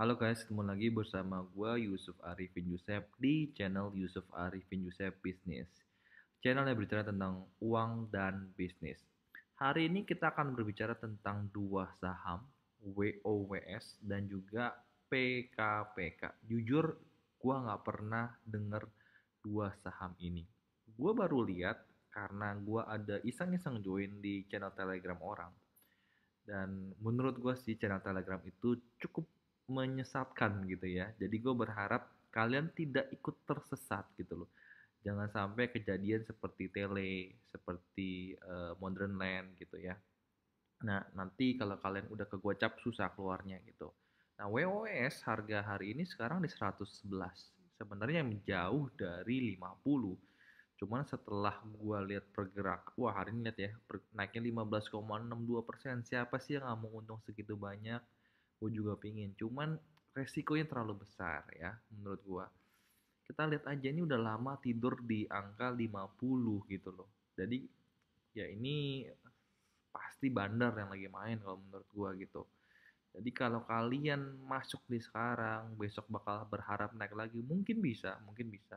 Halo guys, ketemu lagi bersama gue Yusuf Arifin Yusef di channel Yusuf Arifin Yusef Business Channel yang berbicara tentang uang dan bisnis. Hari ini kita akan berbicara tentang dua saham, WOWS dan juga PKPK. Jujur, gue nggak pernah denger dua saham ini. Gue baru lihat karena gue ada iseng-iseng join di channel Telegram orang. Dan menurut gue sih channel Telegram itu cukup menyesatkan gitu ya. Jadi gue berharap kalian tidak ikut tersesat gitu loh. Jangan sampai kejadian seperti tele, seperti uh, modern land gitu ya. Nah, nanti kalau kalian udah kegocap susah keluarnya gitu. Nah, WOS harga hari ini sekarang di 111. Sebenarnya jauh dari 50. Cuman setelah gua lihat pergerak, wah hari ini lihat ya, naiknya 15,62%. Siapa sih yang nggak mau untung segitu banyak? gue juga pingin cuman resikonya terlalu besar ya menurut gue kita lihat aja ini udah lama tidur di angka 50 gitu loh jadi ya ini pasti bandar yang lagi main kalau menurut gue gitu jadi kalau kalian masuk di sekarang besok bakal berharap naik lagi mungkin bisa mungkin bisa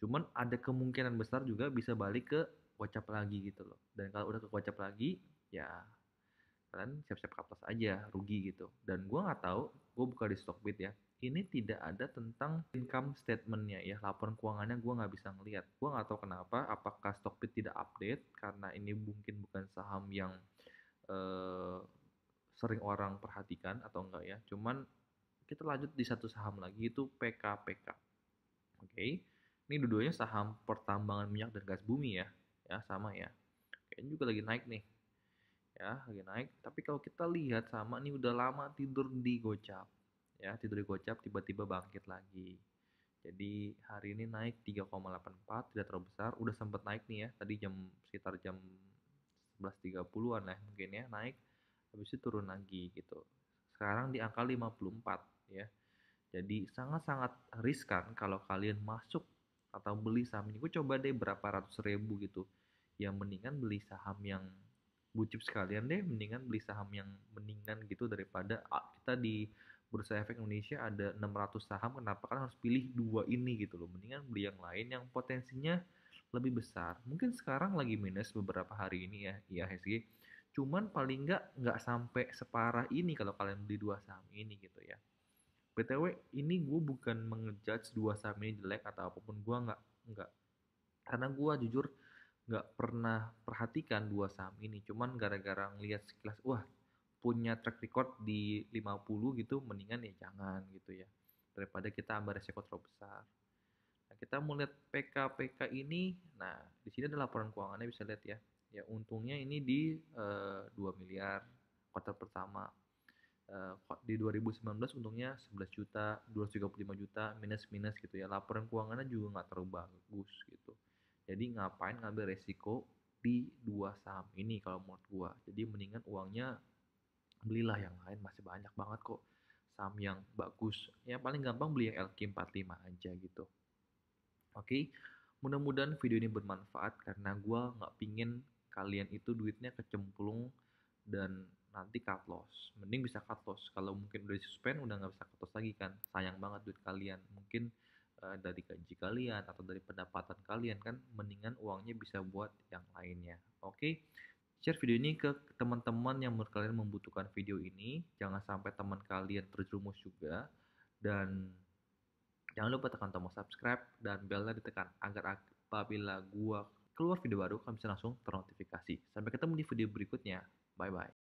cuman ada kemungkinan besar juga bisa balik ke wacap lagi gitu loh dan kalau udah ke wacap lagi ya kalian siap-siap kapas aja rugi gitu dan gue nggak tahu gue buka di Stockbit ya ini tidak ada tentang income statementnya ya laporan keuangannya gue nggak bisa ngelihat gue nggak tahu kenapa apakah Stockbit tidak update karena ini mungkin bukan saham yang eh, sering orang perhatikan atau enggak ya cuman kita lanjut di satu saham lagi itu PKPK oke okay. ini dua-duanya saham pertambangan minyak dan gas bumi ya ya sama ya kayaknya juga lagi naik nih ya lagi naik tapi kalau kita lihat sama nih udah lama tidur di gocap ya tidur di gocap tiba-tiba bangkit lagi jadi hari ini naik 3,84 tidak terlalu besar udah sempat naik nih ya tadi jam sekitar jam 11.30an lah mungkin ya naik habis itu turun lagi gitu sekarang di angka 54 ya jadi sangat-sangat riskan kalau kalian masuk atau beli saham ini gue coba deh berapa ratus ribu gitu ya mendingan beli saham yang bucip sekalian deh mendingan beli saham yang mendingan gitu daripada kita di bursa efek Indonesia ada 600 saham kenapa kan harus pilih dua ini gitu loh mendingan beli yang lain yang potensinya lebih besar mungkin sekarang lagi minus beberapa hari ini ya ya HSG. cuman paling nggak nggak sampai separah ini kalau kalian beli dua saham ini gitu ya btw ini gue bukan mengejudge dua saham ini jelek atau apapun gue nggak nggak karena gue jujur nggak pernah perhatikan dua saham ini cuman gara-gara ngelihat sekilas wah punya track record di 50 gitu mendingan ya jangan gitu ya daripada kita ambil resiko terlalu besar nah, kita mau lihat PK PK ini nah di sini ada laporan keuangannya bisa lihat ya ya untungnya ini di uh, eh, 2 miliar kuartal pertama uh, di 2019 untungnya 11 juta 235 juta minus minus gitu ya laporan keuangannya juga nggak terlalu bagus gitu jadi ngapain ngambil resiko di dua saham ini kalau mau gua. Jadi mendingan uangnya belilah yang lain masih banyak banget kok saham yang bagus. Ya paling gampang beli yang LQ45 aja gitu. Oke, mudah-mudahan video ini bermanfaat karena gua nggak pingin kalian itu duitnya kecemplung dan nanti cut loss. Mending bisa cut loss. Kalau mungkin udah suspend udah nggak bisa cut loss lagi kan. Sayang banget duit kalian. Mungkin uh, dari gaji kalian atau dari pendapatan kalian kan mendingan uangnya bisa buat yang lainnya. Oke. Okay? Share video ini ke teman-teman yang menurut kalian membutuhkan video ini. Jangan sampai teman kalian terjerumus juga dan jangan lupa tekan tombol subscribe dan belnya ditekan agar apabila gua keluar video baru kalian bisa langsung ternotifikasi. Sampai ketemu di video berikutnya. Bye bye.